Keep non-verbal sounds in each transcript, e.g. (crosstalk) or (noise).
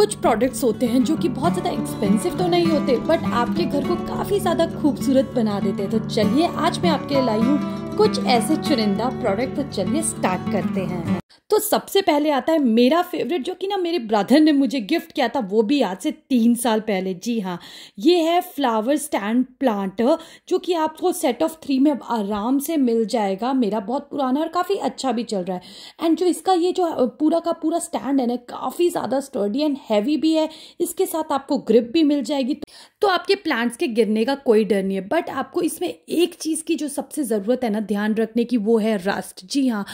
कुछ प्रोडक्ट्स होते हैं जो कि बहुत ज़्यादा एक्सपेंसिव तो नहीं होते बट आपके घर को काफ़ी ज़्यादा खूबसूरत बना देते हैं तो चलिए आज मैं आपके लाई हूँ कुछ ऐसे चुनिंदा प्रोडक्ट तो चलिए स्टार्ट करते हैं तो सबसे पहले आता है मेरा फेवरेट जो कि ना मेरे ब्रदर ने मुझे गिफ्ट किया था वो भी आज से तीन साल पहले जी हाँ ये है फ्लावर स्टैंड प्लांट जो कि आपको सेट ऑफ थ्री में आराम से मिल जाएगा मेरा बहुत पुराना और काफ़ी अच्छा भी चल रहा है एंड जो इसका ये जो पूरा का पूरा स्टैंड है ना काफ़ी ज़्यादा स्टर्डी एंड हैवी भी है इसके साथ आपको ग्रिप भी मिल जाएगी तो आपके प्लांट्स के गिरने का कोई डर नहीं है बट आपको इसमें एक चीज़ की जो सबसे ज़रूरत है ना ध्यान रखने की वो है रस्ट जी हाँ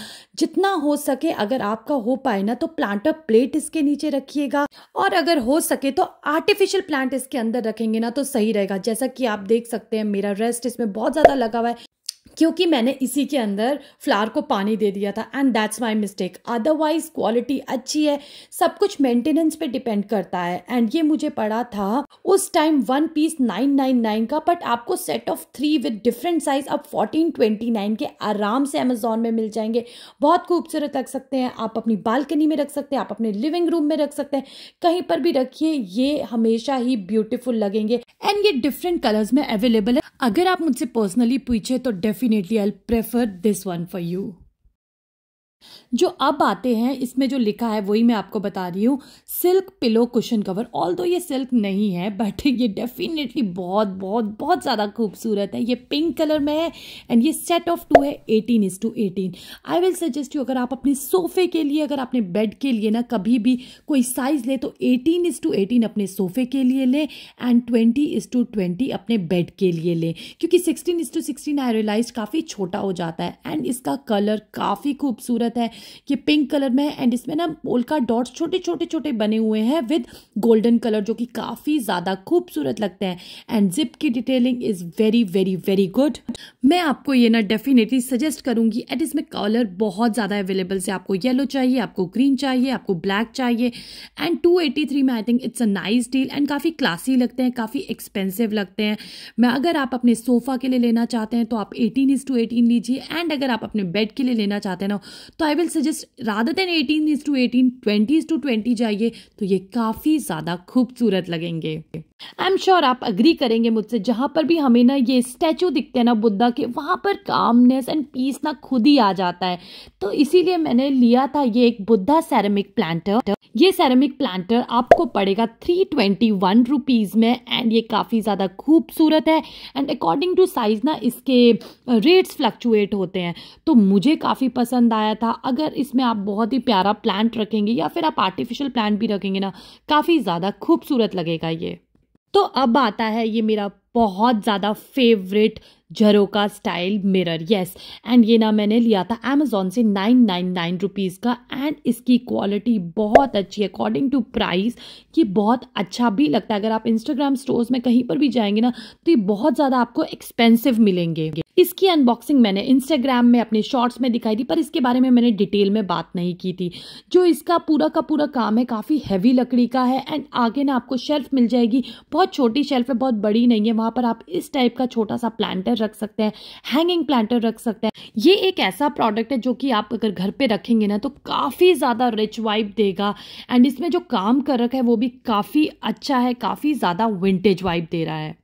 जितना हो सके अगर आपका हो पाए ना तो प्लांटर प्लेट इसके नीचे रखिएगा और अगर हो सके तो आर्टिफिशियल प्लांट इसके अंदर रखेंगे ना तो सही रहेगा जैसा कि आप देख सकते हैं मेरा रेस्ट इसमें बहुत ज़्यादा लगा हुआ है क्योंकि मैंने इसी के अंदर फ्लावर को पानी दे दिया था and that's my mistake otherwise quality अच्छी है सब कुछ मेंटेनेंस पे डिपेंड करता है एंड ये मुझे पड़ा था उस time one piece nine nine nine का बट आपको set of three with different size अब फोर्टीन ट्वेंटी नाइन के आराम से अमेजोन में मिल जाएंगे बहुत खूबसूरत रख सकते हैं आप अपनी बालकनी में रख सकते हैं आप अपने लिविंग रूम में रख सकते हैं कहीं पर भी रखिए ये हमेशा ही ब्यूटिफुल लगेंगे एंड ये डिफरेंट कलर्स में अवेलेबल है अगर आप मुझसे पर्सनली पूछे तो definite definitely I'll prefer this one for you. जो अब आते हैं इसमें जो लिखा है वही मैं आपको बता रही हूँ silk pillow cushion cover all दो ये सिल्क नहीं है बट (laughs) ये डेफिनेटली बहुत बहुत बहुत ज़्यादा खूबसूरत है ये पिंक कलर में है एंड ये सेट ऑफ टू है eighteen is to eighteen I will suggest you अगर आप अपने सोफ़े के लिए अगर अपने बेड के लिए ना कभी भी कोई साइज़ ले तो एटीन इज़ टू एटीन अपने सोफ़े के लिए लें and twenty is to twenty अपने बेड के लिए लें क्योंकि sixteen is to sixteen I realise काफ़ी छोटा हो जाता है एंड इसका कलर काफ़ी खूबसूरत खूबसूरत है ये पिंक कलर में है एंड इसमें ना पोलका डॉट्स छोटे छोटे छोटे बने हुए हैं विद गोल्डन कलर जो कि काफ़ी ज़्यादा खूबसूरत लगते हैं एंड जिप की detailing is very very very good मैं आपको ये ना डेफिनेटली सजेस्ट करूँगी एंड इसमें कलर बहुत ज़्यादा अवेलेबल से आपको येलो चाहिए आपको ग्रीन चाहिए आपको ब्लैक चाहिए एंड टू में I think it's a nice deal and काफ़ी क्लासी लगते हैं काफ़ी एक्सपेंसिव लगते हैं मैं अगर आप अपने सोफ़ा के लिए लेना चाहते हैं तो आप एटीन इज़ टू एटीन लीजिए एंड अगर आप अपने बेड के लिए लेना चाहते हैं ना तो I will suggest rather than eighteen is to eighteen twenty is to twenty जाइए तो ये काफ़ी ज़्यादा खूबसूरत लगेंगे आई एम श्योर आप अग्री करेंगे मुझसे जहां पर भी हमें ना ये स्टैचू दिखते हैं ना बुद्धा के वहां पर कामनेस एंड पीस ना खुद ही आ जाता है तो इसीलिए मैंने लिया था ये एक बुद्धा सेरेमिक प्लांटर ये सेरेमिक प्लांटर आपको पड़ेगा थ्री ट्वेंटी वन रुपीज़ में एंड ये काफ़ी ज़्यादा खूबसूरत है एंड अकॉर्डिंग टू साइज़ ना इसके रेट्स फ्लक्चुएट होते हैं तो मुझे काफ़ी पसंद आया था अगर इसमें आप बहुत ही प्यारा प्लांट रखेंगे या फिर आप आर्टिफिशियल प्लांट भी रखेंगे ना काफ़ी ज़्यादा खूबसूरत लगेगा ये तो अब आता है ये मेरा बहुत ज़्यादा favourite jharokha style mirror yes and ये ना मैंने लिया था अमेजोन से नाइन नाइन नाइन रुपीज़ का एंड इसकी क्वालिटी बहुत अच्छी है अकॉर्डिंग टू प्राइस ये बहुत अच्छा भी लगता है अगर आप इंस्टाग्राम स्टोर्स में कहीं पर भी जाएंगे ना तो ये बहुत ज़्यादा आपको एक्सपेंसिव मिलेंगे इसकी अनबॉक्सिंग मैंने इंस्टाग्राम में अपने शॉर्ट्स में दिखाई दी पर इसके बारे में मैंने डिटेल में बात नहीं की थी जो इसका पूरा का पूरा काम है काफ़ी हैवी लकड़ी का है एंड आगे ना आपको शेल्फ मिल जाएगी बहुत छोटी शेल्फ है बहुत बड़ी नहीं है वहाँ पर आप इस टाइप का छोटा सा प्लांटर प्लांटर रख सकते हैं हैंगिंग प्लांटर रख सकते हैं ये एक ऐसा प्रोडक्ट है जो कि आप अगर घर पे रखेंगे ना तो काफ़ी ज़्यादा रिच वाइब देगा एंड इसमें जो काम कर रखा है वो भी काफ़ी अच्छा है काफ़ी ज़्यादा विंटेज वाइब दे रहा है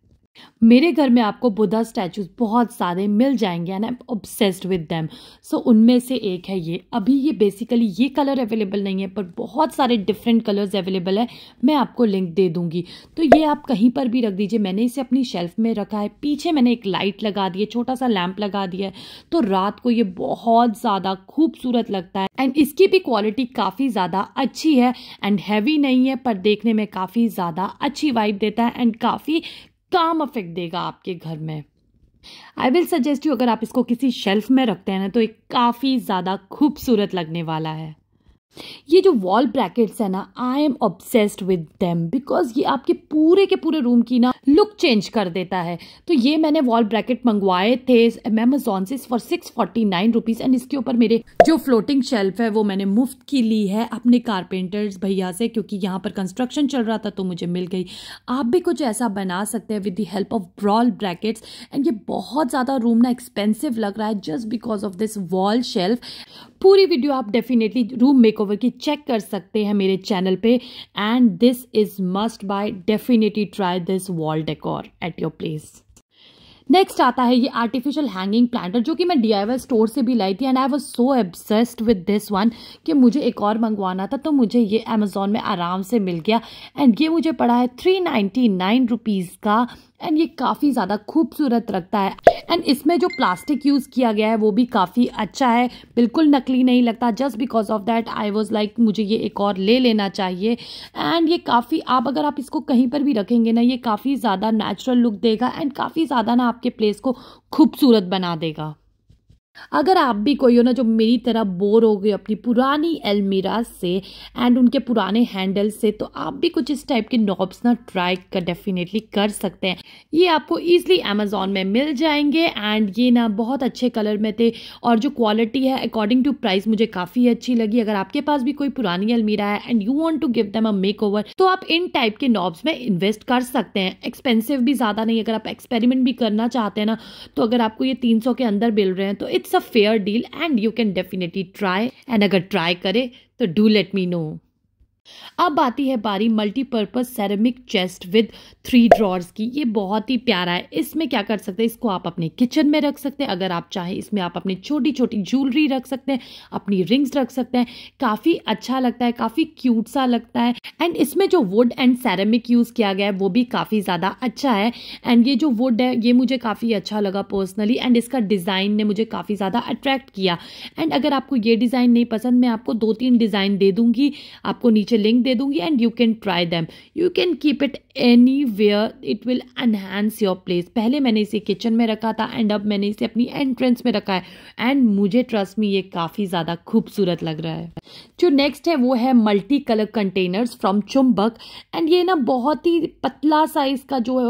मेरे घर में आपको बुद्धा स्टैचूज बहुत सारे मिल जाएंगे and I am obsessed with them so उनमें से एक है ये अभी ये बेसिकली ये कलर अवेलेबल नहीं है पर बहुत सारे डिफरेंट कलर्स अवेलेबल है मैं आपको लिंक दे दूंगी तो ये आप कहीं पर भी रख दीजिए मैंने इसे अपनी शेल्फ में रखा है पीछे मैंने एक लाइट लगा दी है छोटा सा लैम्प लगा दिया है तो रात को ये बहुत ज़्यादा खूबसूरत लगता है एंड इसकी भी क्वालिटी काफ़ी ज़्यादा अच्छी है एंड हैवी नहीं है पर देखने में काफ़ी ज़्यादा अच्छी वाइब देता है एंड काफ़ी काम अफेक्ट देगा आपके घर में आई विल सजेस्ट यू अगर आप इसको किसी शेल्फ में रखते हैं ना तो एक काफ़ी ज़्यादा खूबसूरत लगने वाला है ये जो वॉल ब्रैकेट्स है ना I am obsessed with them because ये आपके पूरे के पूरे रूम की ना लुक चेंज कर देता है तो ये मैंने वॉल ब्रैकेट मंगवाए थे अमेजोन से for six forty nine rupees and इसके ऊपर मेरे जो फ्लोटिंग शेल्फ है वो मैंने मुफ्त की ली है अपने कारपेंटर्स भैया से क्योंकि यहाँ पर कंस्ट्रक्शन चल रहा था तो मुझे मिल गई आप भी कुछ ऐसा बना सकते हैं with the help of wall brackets and ये बहुत ज़्यादा रूम ना एक्सपेंसिव लग रहा है just because of this wall shelf पूरी वीडियो आप डेफिनेटली रूम मेकओवर की चेक कर सकते हैं मेरे चैनल पे and this is must buy definitely try this wall decor at your place next आता है ये आर्टिफिशियल हैंगिंग प्लांटर जो कि मैं डी स्टोर से भी लाई थी and I was so obsessed with this one कि मुझे एक और मंगवाना था तो मुझे ये अमेजोन में आराम से मिल गया एंड ये मुझे पड़ा है थ्री नाइन्टी नाइन रुपीज़ का एंड ये काफ़ी ज़्यादा खूबसूरत लगता है एंड इसमें जो प्लास्टिक यूज़ किया गया है वो भी काफ़ी अच्छा है बिल्कुल नकली नहीं लगता just because of that I was like मुझे ये एक और ले लेना चाहिए एंड ये काफ़ी आप अगर आप इसको कहीं पर भी रखेंगे ना ये काफ़ी ज़्यादा नेचुरल लुक देगा एंड काफ़ी ज़्यादा ना आपके प्लेस को खूबसूरत बना देगा अगर आप भी कोई हो ना जो मेरी तरह बोर हो गए अपनी पुरानी अलमीरा से एंड उनके पुराने हैंडल से तो आप भी कुछ इस टाइप के नॉब्स ना ट्राई कर डेफिनेटली कर सकते हैं ये आपको ईजिली अमेजोन में मिल जाएंगे एंड ये ना बहुत अच्छे कलर में थे और जो क्वालिटी है अकॉर्डिंग टू प्राइस मुझे काफ़ी अच्छी लगी अगर आपके पास भी कोई पुरानी अलमीरा है and you want to give them a makeover तो आप इन टाइप के नॉब्स में इन्वेस्ट कर सकते हैं एक्सपेंसिव भी ज़्यादा नहीं अगर आप एक्सपेरिमेंट भी करना चाहते हैं ना तो अगर आपको ये तीन के अंदर मिल रहे हैं तो it's a fair deal and you can definitely try and agar try kare to do let me know अब आती है बारी multipurpose ceramic chest with three drawers की ये बहुत ही प्यारा है इसमें क्या कर सकते हैं इसको आप अपने किचन में रख सकते हैं अगर आप चाहें इसमें आप अपनी छोटी छोटी ज्वेलरी रख सकते हैं अपनी रिंग्स रख सकते हैं काफ़ी अच्छा लगता है काफ़ी क्यूट सा लगता है एंड इसमें जो वुड एंड सेरेमिक यूज़ किया गया है वो भी काफ़ी ज़्यादा अच्छा है एंड ये जो वुड है ये मुझे काफ़ी अच्छा लगा पर्सनली एंड इसका डिज़ाइन ने मुझे काफ़ी ज़्यादा अट्रैक्ट किया एंड अगर आपको ये डिज़ाइन नहीं पसंद मैं आपको दो तीन डिज़ाइन दे दूँगी आपको नीचे नीचे लिंक दे दूंगी and you can try them you can keep it anywhere it will enhance your place पहले मैंने इसे किचन में रखा था एंड अब मैंने इसे अपनी एंट्रेंस में रखा है एंड मुझे ट्रस्ट में ये काफ़ी ज़्यादा खूबसूरत लग रहा है जो नेक्स्ट है वो है multi colour containers from Chumbak and ये ना बहुत ही पतला सा इसका जो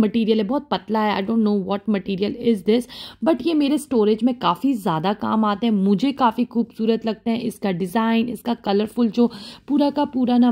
मटीरियल uh, है बहुत पतला है I don't know what material is this but ये मेरे स्टोरेज में काफ़ी ज़्यादा काम आते हैं मुझे काफ़ी खूबसूरत लगते हैं इसका डिज़ाइन इसका कलरफुल जो पूरा का पूरा ना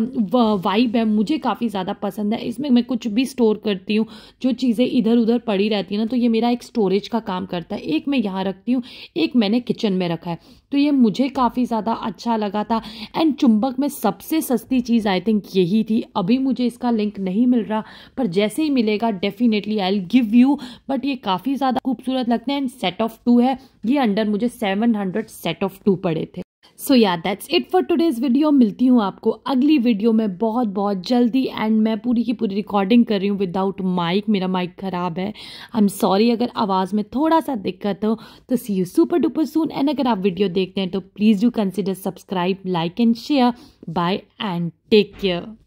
वाइब है मुझे काफ़ी ज़्यादा पसंद है इसमें मैं कुछ भी स्टोर करती हूँ जो चीज़ें इधर उधर पड़ी रहती हैं ना तो ये मेरा एक स्टोरेज का काम करता है एक मैं यहाँ रखती हूँ एक मैंने किचन में रखा है तो ये मुझे काफ़ी ज़्यादा अच्छा लगा था एंड चुंबक में सबसे सस्ती चीज़ आई थिंक यही थी अभी मुझे इसका लिंक नहीं मिल रहा पर जैसे ही मिलेगा definitely I give you but ये काफ़ी ज़्यादा खूबसूरत लगते हैं एंड सेट ऑफ टू है ये अंडर मुझे seven hundred set of two पड़े थे सो या that's it for today's video मिलती हूँ आपको अगली वीडियो में बहुत बहुत जल्दी एंड मैं पूरी की पूरी रिकॉर्डिंग कर रही हूँ विदाउट माइक मेरा माइक ख़राब है आई एम सॉरी अगर आवाज़ में थोड़ा सा दिक्कत हो तो see you super duper soon and अगर आप वीडियो देखते हैं तो please do consider subscribe like and share bye and take care